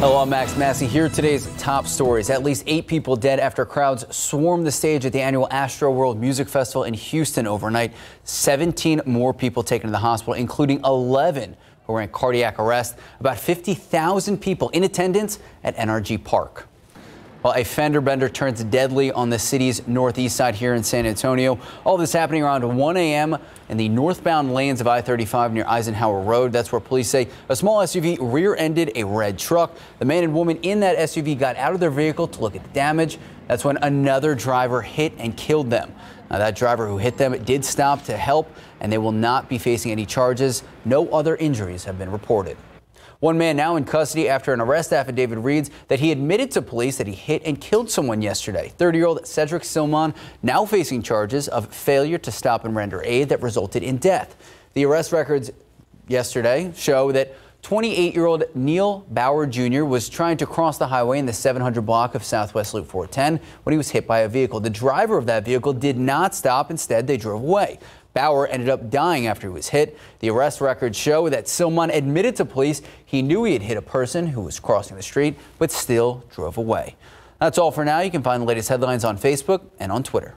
Hello, I'm Max Massey. Here today's top stories. At least eight people dead after crowds swarmed the stage at the annual Astro World Music Festival in Houston overnight. 17 more people taken to the hospital, including 11 who were in cardiac arrest. About 50,000 people in attendance at NRG Park. Well, a fender bender turns deadly on the city's northeast side here in San Antonio. All this happening around 1 a.m. in the northbound lanes of I-35 near Eisenhower Road. That's where police say a small SUV rear-ended a red truck. The man and woman in that SUV got out of their vehicle to look at the damage. That's when another driver hit and killed them. Now, that driver who hit them did stop to help, and they will not be facing any charges. No other injuries have been reported. One man now in custody after an arrest affidavit reads that he admitted to police that he hit and killed someone yesterday. 30 year old Cedric Silmon now facing charges of failure to stop and render aid that resulted in death. The arrest records yesterday show that 28 year old Neil Bauer Jr. was trying to cross the highway in the 700 block of Southwest Loop 410 when he was hit by a vehicle. The driver of that vehicle did not stop. Instead, they drove away. Bauer ended up dying after he was hit. The arrest records show that Silman admitted to police he knew he had hit a person who was crossing the street, but still drove away. That's all for now. You can find the latest headlines on Facebook and on Twitter.